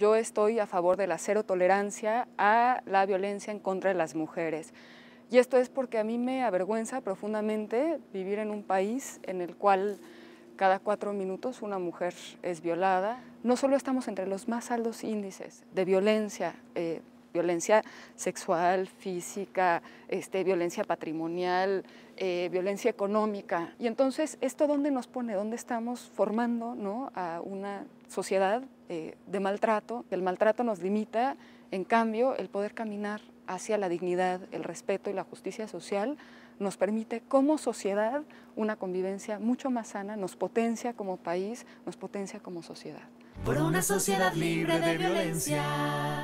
Yo estoy a favor de la cero tolerancia a la violencia en contra de las mujeres. Y esto es porque a mí me avergüenza profundamente vivir en un país en el cual cada cuatro minutos una mujer es violada. No solo estamos entre los más altos índices de violencia, eh, violencia sexual, física, este, violencia patrimonial, eh, violencia económica. Y entonces, ¿esto dónde nos pone? ¿Dónde estamos formando ¿no? a una sociedad eh, de maltrato. El maltrato nos limita, en cambio, el poder caminar hacia la dignidad, el respeto y la justicia social nos permite como sociedad una convivencia mucho más sana, nos potencia como país, nos potencia como sociedad. una sociedad libre de violencia.